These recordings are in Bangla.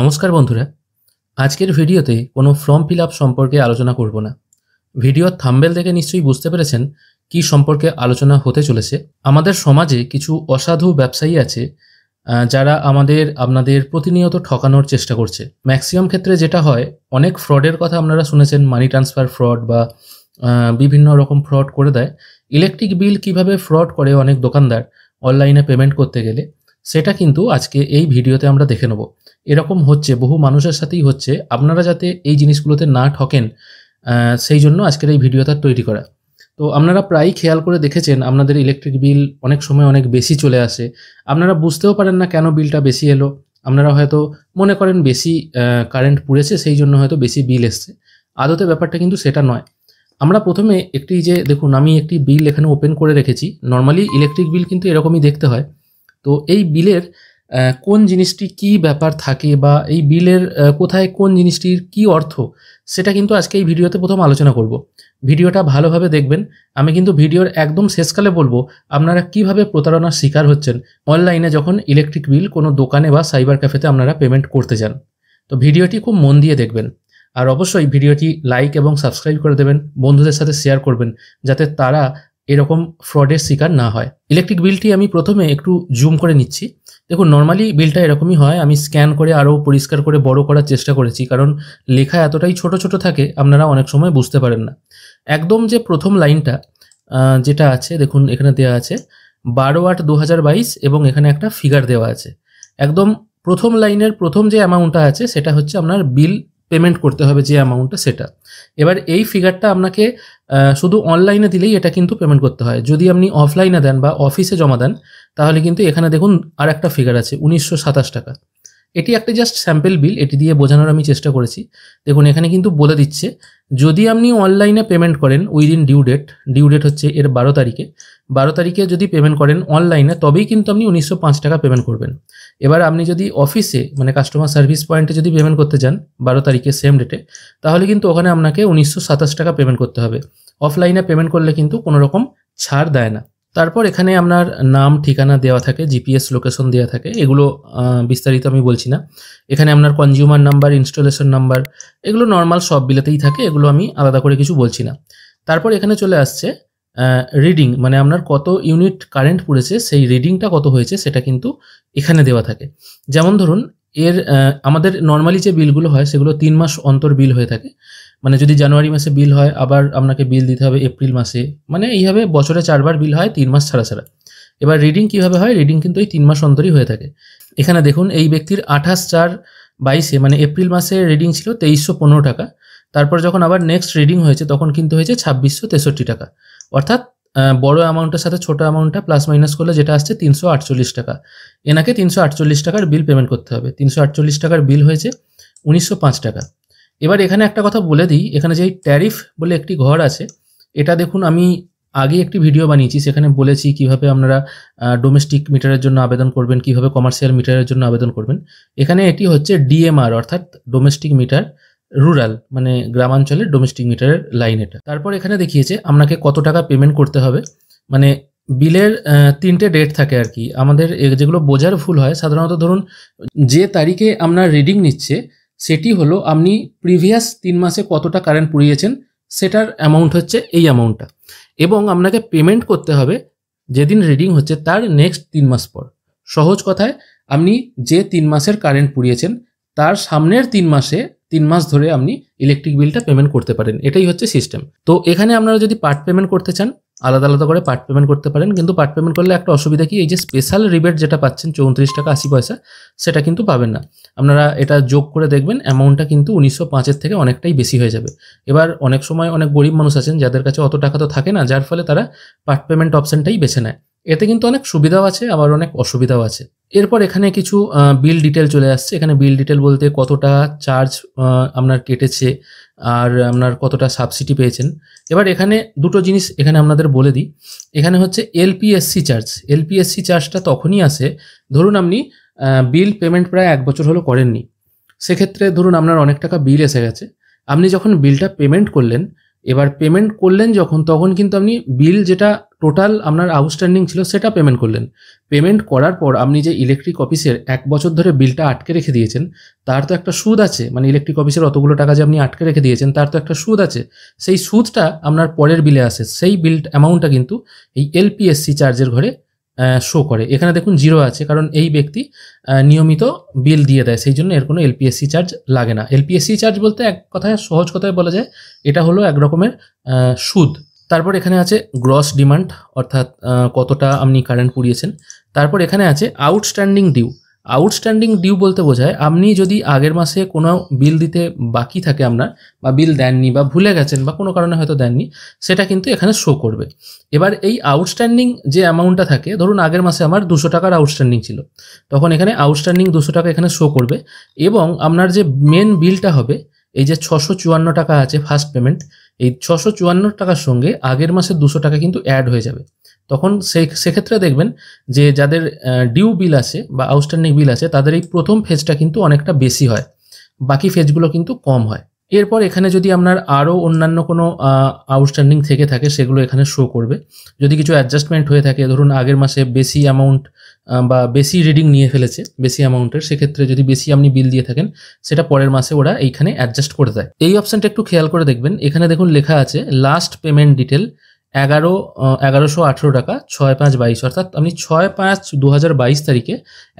নমস্কার বন্ধুরা আজকের ভিডিওতে কোনো ফর্ম ফিল আপ সম্পর্কে আলোচনা করব না ভিডিওর থাম্বেল দেখে নিশ্চয়ই বুঝতে পেরেছেন কি সম্পর্কে আলোচনা হতে চলেছে আমাদের সমাজে কিছু অসাধু ব্যবসায়ী আছে যারা আমাদের আপনাদের প্রতিনিয়ত ঠকানোর চেষ্টা করছে ম্যাক্সিমাম ক্ষেত্রে যেটা হয় অনেক ফ্রডের কথা আপনারা শুনেছেন মানি ট্রান্সফার ফ্রড বা বিভিন্ন রকম ফ্রড করে দেয় ইলেকট্রিক বিল কিভাবে ফ্রড করে অনেক দোকানদার অনলাইনে পেমেন্ট করতে গেলে সেটা কিন্তু আজকে এই ভিডিওতে আমরা দেখে নেব এরকম হচ্ছে বহু মানুষের সাথেই হচ্ছে আপনারা যাতে এই জিনিসগুলোতে না ঠকেন সেই জন্য আজকের এই ভিডিওটা তৈরি করা তো আপনারা প্রায়ই খেয়াল করে দেখেছেন আপনাদের ইলেকট্রিক বিল অনেক সময় অনেক বেশি চলে আসে আপনারা বুঝতেও পারেন না কেন বিলটা বেশি এলো আপনারা হয়তো মনে করেন বেশি কারেন্ট পুড়েছে সেই জন্য হয়তো বেশি বিল এসছে আদতে ব্যাপারটা কিন্তু সেটা নয় আমরা প্রথমে একটি যে দেখুন আমি একটি বিল এখানে ওপেন করে রেখেছি নর্মালি ইলেকট্রিক বিল কিন্তু এরকমই দেখতে হয় তো এই বিলের কোন জিনিসটি কি ব্যাপার থাকে বা এই বিলের কোথায় কোন জিনিসটির কি অর্থ সেটা কিন্তু আজকে এই ভিডিওতে প্রথম আলোচনা করব ভিডিওটা ভালোভাবে দেখবেন আমি কিন্তু ভিডিওর একদম শেষকালে বলবো আপনারা কিভাবে প্রতারণার শিকার হচ্ছেন অনলাইনে যখন ইলেকট্রিক বিল কোনো দোকানে বা সাইবার ক্যাফেতে আপনারা পেমেন্ট করতে যান তো ভিডিওটি খুব মন দিয়ে দেখবেন আর অবশ্যই ভিডিওটি লাইক এবং সাবস্ক্রাইব করে দেবেন বন্ধুদের সাথে শেয়ার করবেন যাতে তারা এরকম ফ্রডের শিকার না হয় ইলেকট্রিক বিলটি আমি প্রথমে একটু জুম করে নিচ্ছি দেখুন নর্মালি বিলটা এরকমই হয় আমি স্ক্যান করে আরও পরিষ্কার করে বড় করার চেষ্টা করেছি কারণ লেখা এতটাই ছোট ছোট থাকে আপনারা অনেক সময় বুঝতে পারেন না একদম যে প্রথম লাইনটা যেটা আছে দেখুন এখানে দেওয়া আছে বারো আট দু এবং এখানে একটা ফিগার দেওয়া আছে একদম প্রথম লাইনের প্রথম যে অ্যামাউন্টটা আছে সেটা হচ্ছে আপনার বিল পেমেন্ট করতে হবে যে অ্যামাউন্টটা সেটা এবার এই ফিগারটা আপনাকে শুধু অনলাইনে দিলেই এটা কিন্তু পেমেন্ট করতে হয় যদি আপনি অফলাইনে দেন বা অফিসে জমা দেন তাহলে কিন্তু এখানে দেখুন আর একটা ফিগার আছে উনিশশো টাকা এটি একটা জাস্ট স্যাম্পেল বিল এটি দিয়ে বোঝানোর আমি চেষ্টা করেছি দেখুন এখানে কিন্তু বলে দিচ্ছে যদি আপনি অনলাইনে পেমেন্ট করেন within due date due date হচ্ছে এর বারো তারিখে বারো তারিখে যদি পেমেন্ট করেন অনলাইনে তবেই কিন্তু আপনি উনিশশো টাকা পেমেন্ট করবেন এবার আপনি যদি অফিসে মানে কাস্টমার সার্ভিস পয়েন্টে যদি পেমেন্ট করতে যান বারো তারিখে সেম ডেটে তাহলে কিন্তু ওখানে আপনাকে উনিশশো টাকা পেমেন্ট করতে হবে অফলাইনে পেমেন্ট করলে কিন্তু কোনো রকম ছাড় দেয় না তারপর এখানে আপনার নাম ঠিকানা দেওয়া থাকে জিপিএস লোকেশন দেওয়া থাকে এগুলো বিস্তারিত আমি বলছি না এখানে আপনার কনজিউমার নাম্বার ইনস্টলেশন নাম্বার এগুলো নর্মাল সব বিলেতেই থাকে এগুলো আমি আলাদা করে কিছু বলছি না তারপর এখানে চলে আসছে রিডিং মানে আপনার কত ইউনিট কারেন্ট পড়েছে সেই রিডিংটা কত হয়েছে সেটা কিন্তু এখানে দেওয়া থাকে যেমন ধরুন এর আমাদের নর্মালি যে বিলগুলো হয় সেগুলো তিন মাস অন্তর বিল হয়ে থাকে মানে যদি জানুয়ারি মাসে বিল হয় আবার আপনাকে বিল দিতে হবে এপ্রিল মাসে মানে এইভাবে বছরে চারবার বিল হয় তিন মাস ছাড়া ছাড়া এবার রিডিং কীভাবে হয় রিডিং কিন্তু এই তিন মাস অন্তরই হয়ে থাকে এখানে দেখুন এই ব্যক্তির আঠাশ চার বাইশে মানে এপ্রিল মাসে রিডিং ছিল তেইশশো পনেরো টাকা তারপর যখন আবার নেক্সট রিডিং হয়েছে তখন কিন্তু হয়েছে ছাব্বিশশো তেষট্টি টাকা অর্থাৎ বড় অ্যামাউন্টের সাথে ছোটো অ্যামাউন্টটা প্লাস মাইনাস করলে যেটা আসছে তিনশো আটচল্লিশ টাকা এনাকে তিনশো আটচল্লিশ টাকার বিল পেমেন্ট করতে হবে তিনশো আটচল্লিশ টাকার বিল হয়েছে উনিশশো পাঁচ টাকা এবার এখানে একটা কথা বলে দিই এখানে যে ট্যারিফ বলে একটি ঘর আছে এটা দেখুন আমি আগে একটি ভিডিও বানিয়েছি সেখানে বলেছি কিভাবে আপনারা ডোমেস্টিক মিটারের জন্য আবেদন করবেন কিভাবে কমার্শিয়াল মিটারের জন্য আবেদন করবেন এখানে এটি হচ্ছে ডিএমআর অর্থাৎ ডোমেস্টিক মিটার রুরাল মানে গ্রামাঞ্চলের ডোমেস্টিক মিটারের লাইন এটা তারপর এখানে দেখিয়েছে আপনাকে কত টাকা পেমেন্ট করতে হবে মানে বিলের তিনটে ডেট থাকে আর কি আমাদের যেগুলো বোঝার ভুল হয় সাধারণত ধরুন যে তারিখে আমরা রিডিং নিচ্ছে সেটি হলো আপনি প্রিভিয়াস তিন মাসে কতটা কারেন্ট পুড়িয়েছেন সেটার অ্যামাউন্ট হচ্ছে এই অ্যামাউন্টটা এবং আপনাকে পেমেন্ট করতে হবে যেদিন রিডিং হচ্ছে তার নেক্সট তিন মাস পর সহজ কথায় আপনি যে তিন মাসের কারেন্ট পুড়িয়েছেন তার সামনের তিন মাসে তিন মাস ধরে আপনি ইলেকট্রিক বিলটা পেমেন্ট করতে পারেন এটাই হচ্ছে সিস্টেম তো এখানে আপনারা যদি পার্ট পেমেন্ট করতে চান আলাদা আলাদা করে পার্ট পেমেন্ট করতে পারেন কিন্তু পার্ট পেমেন্ট করলে একটা অসুবিধা কি এই যে স্পেশাল রিবেট যেটা পাচ্ছেন চৌত্রিশ টাকা আশি পয়সা সেটা কিন্তু পাবেন না আপনারা এটা যোগ করে দেখবেন অ্যামাউন্টটা কিন্তু উনিশশো পাঁচের থেকে অনেকটাই বেশি হয়ে যাবে এবার অনেক সময় অনেক গরিব মানুষ আছেন যাদের কাছে অত টাকা তো থাকে না যার ফলে তারা পার্ট পেমেন্ট অপশানটাই বেছে নেয় এতে কিন্তু অনেক সুবিধাও আছে আবার অনেক অসুবিধাও আছে এরপর এখানে কিছু বিল ডিটেল চলে আসছে এখানে বিল ডিটেল বলতে কতটা চার্জ আপনার কেটেছে আর আপনার কতটা সাবসিডি পেয়েছেন এবার এখানে দুটো জিনিস এখানে আপনাদের বলে দিই এখানে হচ্ছে এলপিএসসি চার্জ এলপিএসসি চার্জটা তখনই আসে ধরুন আপনি বিল পেমেন্ট প্রায় এক বছর হলো করেননি সেক্ষেত্রে ধরুন আপনার অনেক টাকা বিল এসে গেছে আপনি যখন বিলটা পেমেন্ট করলেন এবার পেমেন্ট করলেন যখন তখন কিন্তু আপনি বিল যেটা টোটাল আপনার আউটস্ট্যান্ডিং ছিল সেটা পেমেন্ট করলেন পেমেন্ট করার পর আপনি যে ইলেকট্রিক অফিসের এক বছর ধরে বিলটা আটকে রেখে দিয়েছেন তার তো একটা সুদ আছে মানে ইলেকট্রিক অফিসের অতগুলো টাকা যে আপনি আটকে রেখে দিয়েছেন তার তো একটা সুদ আছে সেই সুদটা আপনার পরের বিলে আসে সেই বিল অ্যামাউন্টটা কিন্তু এই এলপিএসসি চার্জের ঘরে শো করে এখানে দেখুন জিরো আছে কারণ এই ব্যক্তি নিয়মিত বিল দিয়ে দেয় সেই জন্য এর কোনো এলপিএসসি চার্জ লাগে না এলপিএসসি চার্জ বলতে এক কথায় সহজ কথায় বলা যায় এটা হলো এক রকমের সুদ তারপর এখানে আছে গ্রস ডিমান্ড অর্থাৎ কতটা আপনি কারেন্ট পুড়িয়েছেন তারপর এখানে আছে আউটস্ট্যান্ডিং ডিউ আউটস্ট্যান্ডিং ডিউ বলতে বোঝায় আপনি যদি আগের মাসে কোনো বিল দিতে বাকি থাকে আপনার বা বিল দেননি বা ভুলে গেছেন বা কোনো কারণে হয়তো দেননি সেটা কিন্তু এখানে শো করবে এবার এই আউটস্ট্যান্ডিং যে অ্যামাউন্টটা থাকে ধরুন আগের মাসে আমার দুশো টাকার আউটস্ট্যান্ডিং ছিল তখন এখানে আউটস্ট্যান্ডিং দুশো টাকা এখানে শো করবে এবং আপনার যে মেন বিলটা হবে এই যে ছশো চুয়ান্ন টাকা আছে ফার্স্ট পেমেন্ট এই ছশো চুয়ান্ন টাকার সঙ্গে আগের মাসের দুশো টাকা কিন্তু অ্যাড হয়ে যাবে তখন সে সেক্ষেত্রে দেখবেন যে যাদের ডিউ বিল আছে বা আউটস্ট্যান্ডিং বিল আছে তাদের এই প্রথম ফেজটা কিন্তু অনেকটা বেশি হয় বাকি ফেজগুলো কিন্তু কম হয় এরপর এখানে যদি আপনার আরও অন্যান্য কোনো আউটস্ট্যান্ডিং থেকে থাকে সেগুলো এখানে শো করবে যদি কিছু অ্যাডজাস্টমেন্ট হয়ে থাকে ধরুন আগের মাসে বেশি অ্যামাউন্ট বা বেশি রিডিং নিয়ে ফেলেছে বেশি অ্যামাউন্টের সেক্ষেত্রে যদি বেশি আপনি বিল দিয়ে থাকেন সেটা পরের মাসে ওরা এইখানে অ্যাডজাস্ট করে দেয় এই অপশানটা একটু খেয়াল করে দেখবেন এখানে দেখুন লেখা আছে লাস্ট পেমেন্ট ডিটেল এগারো এগারোশো আঠেরো টাকা ছয় পাঁচ বাইশ অর্থাৎ আপনি ছয় পাঁচ দু হাজার বাইশ তারিখে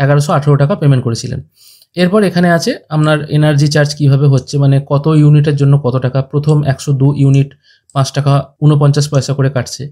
এগারোশো আঠেরো টাকা পেমেন্ট করেছিলেন এরপর এখানে আছে আপনার এনার্জি চার্জ কিভাবে হচ্ছে মানে কত ইউনিটের জন্য কত টাকা প্রথম একশো দু ইউনিট পাঁচ টাকা উনপঞ্চাশ পয়সা করে কাটছে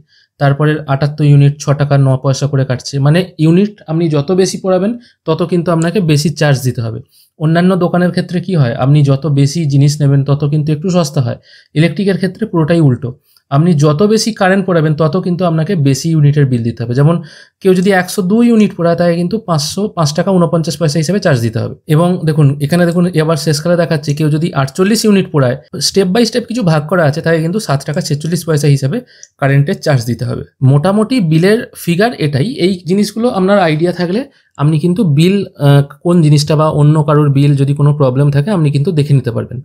তারপরে আটাত্তর ইউনিট ছ টাকা ন পয়সা করে কাটছে মানে ইউনিট আপনি যত বেশি পড়াবেন তত কিন্তু আপনাকে বেশি চার্জ দিতে হবে অন্যান্য দোকানের ক্ষেত্রে কি হয় আপনি যত বেশি জিনিস নেবেন তত কিন্তু একটু সস্তা হয় ইলেকট্রিকের ক্ষেত্রে পুরোটাই উল্টো আপনি যত বেশি কারেন্ট পড়াবেন তত কিন্তু আপনাকে বেশি ইউনিটের বিল দিতে হবে যেমন কেউ যদি একশো দুই ইউনিট পড়ায় তাকে কিন্তু পাঁচশো পাঁচ টাকা উনপঞ্চাশ পয়সা হিসেবে চার্জ দিতে হবে এবং দেখুন এখানে দেখুন এবার শেষকালে দেখাচ্ছে কেউ যদি আটচল্লিশ ইউনিট পড়ায় স্টেপ বাই স্টেপ কিছু ভাগ করা আছে তাকে কিন্তু সাত টাকা ছেচল্লিশ পয়সা হিসেবে কারেন্টের চার্জ দিতে হবে মোটামুটি বিলের ফিগার এটাই এই জিনিসগুলো আপনার আইডিয়া থাকলে আপনি কিন্তু বিল কোন জিনিসটা বা অন্য কারোর বিল যদি কোনো প্রবলেম থাকে আপনি কিন্তু দেখে নিতে পারবেন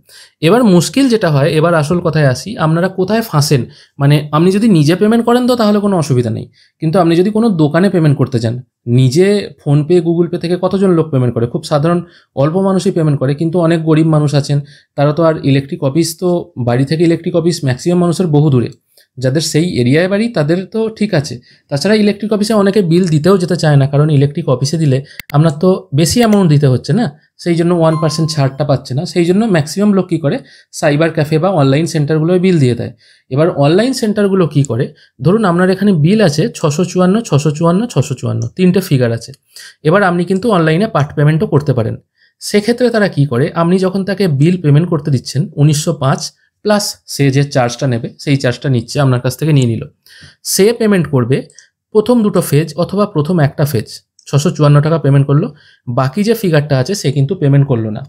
এবার মুশকিল যেটা হয় এবার আসল কথায় আসি আপনারা কোথায় ফাঁসেন মানে আপনি যদি নিজে পেমেন্ট করেন তো তাহলে কোনো অসুবিধা নেই কিন্তু আপনি যদি কোনো দোকানে পেমেন্ট করতে চান নিজে ফোনপে গুগল পে থেকে কতজন লোক পেমেন্ট করে খুব সাধারণ অল্প মানুষই পেমেন্ট করে কিন্তু অনেক গরিব মানুষ আছেন তারা তো আর ইলেকট্রিক অফিস তো বাড়ি থেকে ইলেকট্রিক অফিস ম্যাক্সিমাম মানুষের বহু দূরে যাদের সেই এরিয়ায় বাড়ি তাদের তো ঠিক আছে তাছাড়া ইলেকট্রিক অফিসে অনেকে বিল দিতেও যেতে চায় না কারণ ইলেকট্রিক অফিসে দিলে আপনার তো বেশি অ্যামাউন্ট দিতে হচ্ছে না সেই জন্য ওয়ান পার্সেন্ট ছাড়টা পাচ্ছে না সেই জন্য ম্যাক্সিমাম লোক কী করে সাইবার ক্যাফে বা অনলাইন সেন্টারগুলোয় বিল দিয়ে দেয় এবার অনলাইন সেন্টারগুলো কী করে ধরুন আপনার এখানে বিল আছে ছশো চুয়ান্ন ছশো চুয়ান্ন ছশো চুয়ান্ন তিনটে ফিগার আছে এবার আপনি কিন্তু অনলাইনে পার্ট পেমেন্টও করতে পারেন সেক্ষেত্রে তারা কি করে আপনি যখন তাকে বিল পেমেন্ট করতে দিচ্ছেন উনিশশো পাঁচ প্লাস সে যে চার্জটা নেবে সেই চার্জটা নিচ্ছে আপনার কাছ থেকে নিয়ে নিল সে পেমেন্ট করবে প্রথম দুটো ফেজ অথবা প্রথম একটা ফেজ ছশো চুয়ান্ন টাকা পেমেন্ট করলো বাকি যে ফিগারটা আছে সে কিন্তু পেমেন্ট করলো না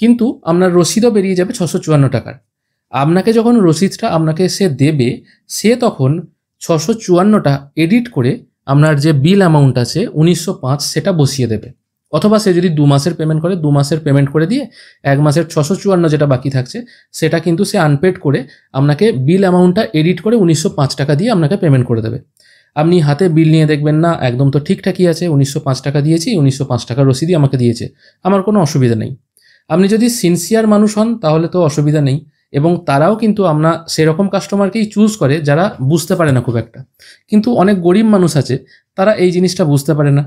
কিন্তু আপনার রসিদও বেরিয়ে যাবে ছশো চুয়ান্ন টাকার আপনাকে যখন রসিদটা আপনাকে সে দেবে সে তখন ছশো চুয়ান্নটা এডিট করে আপনার যে বিল অ্যামাউন্ট আছে উনিশশো পাঁচ সেটা বসিয়ে দেবে অথবা সে যদি দু মাসের পেমেন্ট করে দু মাসের পেমেন্ট করে দিয়ে এক মাসের ছশো চুয়ান্ন যেটা বাকি থাকছে সেটা কিন্তু সে আনপেড করে আপনাকে বিল অ্যামাউন্টটা এডিট করে উনিশশো পাঁচ টাকা দিয়ে আপনাকে পেমেন্ট করে দেবে আপনি হাতে বিল নিয়ে দেখবেন না একদম তো ঠিকঠাকই আছে উনিশশো পাঁচ টাকা দিয়েছি উনিশশো পাঁচ টাকা রসিদি আমাকে দিয়েছে আমার কোনো অসুবিধা নেই আপনি যদি সিনসিয়ার মানুষ হন তাহলে তো অসুবিধা নেই এবং তারাও কিন্তু আমরা সেরকম কাস্টমারকেই চুজ করে যারা বুঝতে পারে না খুব একটা কিন্তু অনেক গরিব মানুষ আছে তারা এই জিনিসটা বুঝতে পারে না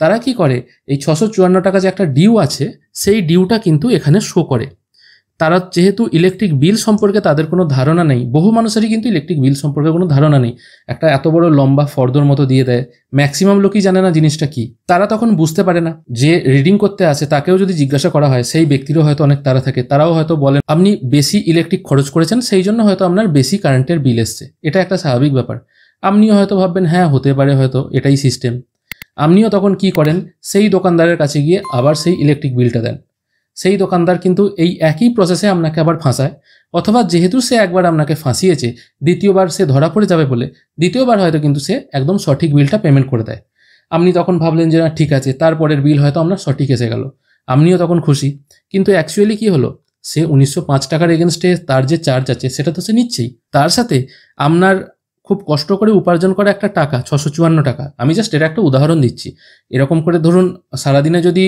তারা কি করে এই ছশো চুয়ান্ন টাকা যে একটা ডিউ আছে সেই ডিউটা কিন্তু এখানে শো করে তারা যেহেতু ইলেকট্রিক বিল সম্পর্কে তাদের কোনো ধারণা নেই বহু মানুষেরই কিন্তু ইলেকট্রিক বিল সম্পর্কে কোনো ধারণা নেই একটা এত বড় লম্বা ফর্দর মতো দিয়ে দেয় ম্যাক্সিমাম লোকই জানে না জিনিসটা কি তারা তখন বুঝতে পারে না যে রিডিং করতে আসে তাকেও যদি জিজ্ঞাসা করা হয় সেই ব্যক্তিরও হয়তো অনেক তারা থাকে তারাও হয়তো বলেন আপনি বেশি ইলেকট্রিক খরচ করেছেন সেই জন্য হয়তো আপনার বেশি কারেন্টের বিল এসছে এটা একটা স্বাভাবিক ব্যাপার আপনিও হয়তো ভাববেন হ্যাঁ হতে পারে হয়তো এটাই সিস্টেম আপনিও তখন কি করেন সেই দোকানদারের কাছে গিয়ে আবার সেই ইলেকট্রিক বিলটা দেন সেই দোকানদার কিন্তু এই একই প্রসেসে আপনাকে আবার ফাঁসায় অথবা যেহেতু সে একবার আপনাকে ফাঁসিয়েছে দ্বিতীয়বার সে ধরা পড়ে যাবে বলে দ্বিতীয়বার হয়তো কিন্তু সে একদম সঠিক বিলটা পেমেন্ট করে দেয় আপনি তখন ভাবলেন যে না ঠিক আছে তারপরের বিল হয়তো আপনার সঠিক এসে গেল আপনিও তখন খুশি কিন্তু অ্যাকচুয়ালি কি হলো সে উনিশশো টাকার এগেনস্টে তার যে চার্জ আছে সেটা তো সে নিচ্ছেই তার সাথে আপনার খুব কষ্ট করে উপার্জন করা একটা টাকা ছশো চুয়ান্ন টাকা আমি জাস্ট এটা একটা উদাহরণ দিচ্ছি এরকম করে ধরুন সারাদিনে যদি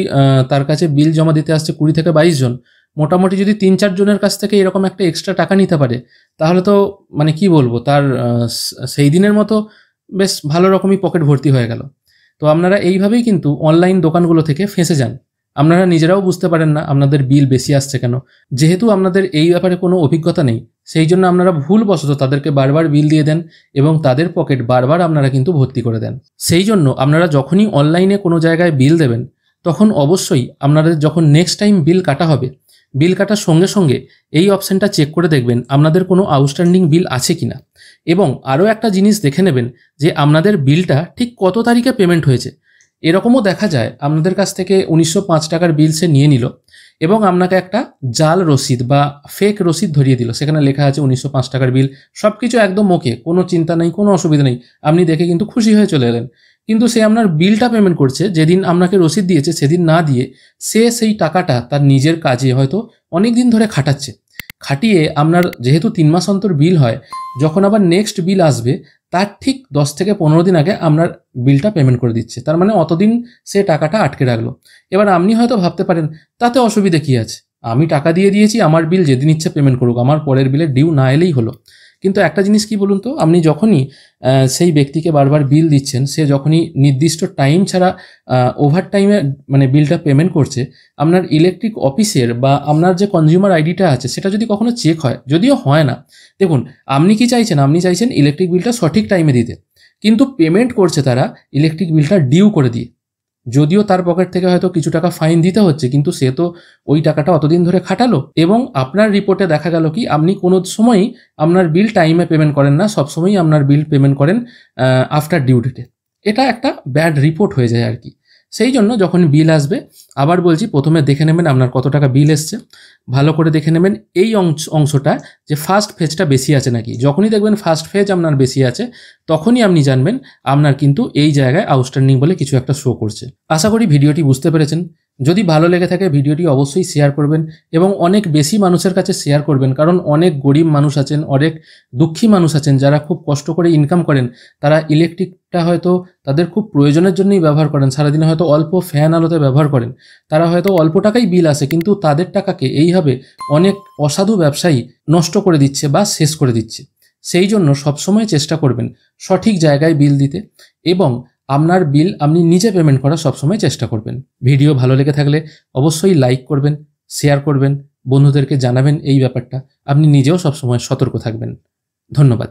তার কাছে বিল জমা দিতে আসছে কুড়ি থেকে বাইশ জন মোটামুটি যদি তিন চার জনের কাছ থেকে এরকম একটা এক্সট্রা টাকা নিতে পারে তাহলে তো মানে কি বলবো তার সেই দিনের মতো বেশ ভালো রকমই পকেট ভর্তি হয়ে গেল তো আপনারা এইভাবেই কিন্তু অনলাইন দোকানগুলো থেকে ফেঁসে যান আপনারা নিজেরাও বুঝতে পারেন না আপনাদের বিল বেশি আসছে কেন যেহেতু আপনাদের এই ব্যাপারে কোনো অভিজ্ঞতা নেই সেই জন্য আপনারা ভুলবশত তাদেরকে বারবার বিল দিয়ে দেন এবং তাদের পকেট বারবার আপনারা কিন্তু ভর্তি করে দেন সেই জন্য আপনারা যখনই অনলাইনে কোনো জায়গায় বিল দেবেন তখন অবশ্যই আপনাদের যখন নেক্সট টাইম বিল কাটা হবে বিল কাটার সঙ্গে সঙ্গে এই অপশানটা চেক করে দেখবেন আপনাদের কোনো আউটস্ট্যান্ডিং বিল আছে কি না এবং আরও একটা জিনিস দেখে নেবেন যে আপনাদের বিলটা ঠিক কত তারিখে পেমেন্ট হয়েছে এরকমও দেখা যায় আপনাদের কাছ থেকে উনিশশো টাকার বিল সে নিয়ে নিল এবং আপনাকে একটা জাল রসিদ বা ফেক রসিদ ধরিয়ে দিল সেখানে লেখা আছে উনিশশো টাকার বিল সব কিছু একদম ওকে কোনো চিন্তা নেই কোনো অসুবিধা নেই আপনি দেখে কিন্তু খুশি হয়ে চলে এলেন কিন্তু সে আপনার বিলটা পেমেন্ট করছে যেদিন আপনাকে রসিদ দিয়েছে সেদিন না দিয়ে সে সেই টাকাটা তার নিজের কাজে হয়তো অনেক দিন ধরে খাটাচ্ছে খাটিয়ে আপনার যেহেতু তিন মাস অন্তর বিল হয় যখন আবার নেক্সট বিল আসবে তার ঠিক দশ থেকে পনেরো দিন আগে আপনার বিলটা পেমেন্ট করে দিচ্ছে তার মানে অতদিন সে টাকাটা আটকে রাখলো এবার আপনি হয়তো ভাবতে পারেন তাতে অসুবিধে কী আছে আমি টাকা দিয়ে দিয়েছি আমার বিল যেদিন ইচ্ছে পেমেন্ট করুক আমার পরের বিলে ডিউ না এলেই হলো কিন্তু একটা জিনিস কি বলুন তো আপনি যখনই সেই ব্যক্তিকে বারবার বিল দিচ্ছেন সে যখনই নির্দিষ্ট টাইম ছাড়া ওভার টাইমে মানে বিলটা পেমেন্ট করছে আপনার ইলেকট্রিক অফিসের বা আপনার যে কনজিউমার আইডিটা আছে সেটা যদি কখনো চেক হয় যদিও হয় না দেখুন আপনি কি চাইছেন আপনি চাইছেন ইলেকট্রিক বিলটা সঠিক টাইমে দিতে কিন্তু পেমেন্ট করছে তারা ইলেকট্রিক বিলটা ডিউ করে দিয়ে যদিও তার পকেট থেকে হয়তো কিছু টাকা ফাইন দিতে হচ্ছে কিন্তু সে তো ওই টাকাটা অতদিন ধরে খাটালো এবং আপনার রিপোর্টে দেখা গেল কি আপনি কোনো সময়ই আপনার বিল টাইমে পেমেন্ট করেন না সবসময়ই আপনার বিল পেমেন্ট করেন আফটার ডিউ ডেটে এটা একটা ব্যাড রিপোর্ট হয়ে যায় আর কি সেই জন্য যখন বিল আসবে আবার বলছি প্রথমে দেখে নেবেন আপনার কত টাকা বিল এসছে ভালো করে দেখে নেবেন এই অংশ অংশটা যে ফার্স্ট ফেজটা বেশি আছে নাকি যখনই দেখবেন ফার্স্ট ফেজ আপনার বেশি আছে তখনই আপনি জানবেন আপনার কিন্তু এই জায়গায় আউটস্ট্যান্ডিং বলে কিছু একটা শো করছে আশা করি ভিডিওটি বুঝতে পেরেছেন যদি ভালো লেগে থাকে ভিডিওটি অবশ্যই শেয়ার করবেন এবং অনেক বেশি মানুষের কাছে শেয়ার করবেন কারণ অনেক গরিব মানুষ আছেন অনেক দুঃখী মানুষ আছেন যারা খুব কষ্ট করে ইনকাম করেন তারা ইলেকট্রিকটা হয়তো তাদের খুব প্রয়োজনের জন্যই ব্যবহার করেন সারাদিনে হয়তো অল্প ফ্যান আলোতে ব্যবহার করেন তারা হয়তো অল্প টাকাই বিল আসে কিন্তু তাদের টাকাকে এইভাবে অনেক অসাধু ব্যবসায়ী নষ্ট করে দিচ্ছে বা শেষ করে দিচ্ছে সেই জন্য সবসময় চেষ্টা করবেন সঠিক জায়গায় বিল দিতে এবং আপনার বিল আপনি নিজে পেমেন্ট করার সবসময় চেষ্টা করবেন ভিডিও ভালো লেগে থাকলে অবশ্যই লাইক করবেন শেয়ার করবেন বন্ধুদেরকে জানাবেন এই ব্যাপারটা আপনি নিজেও সবসময় সতর্ক থাকবেন ধন্যবাদ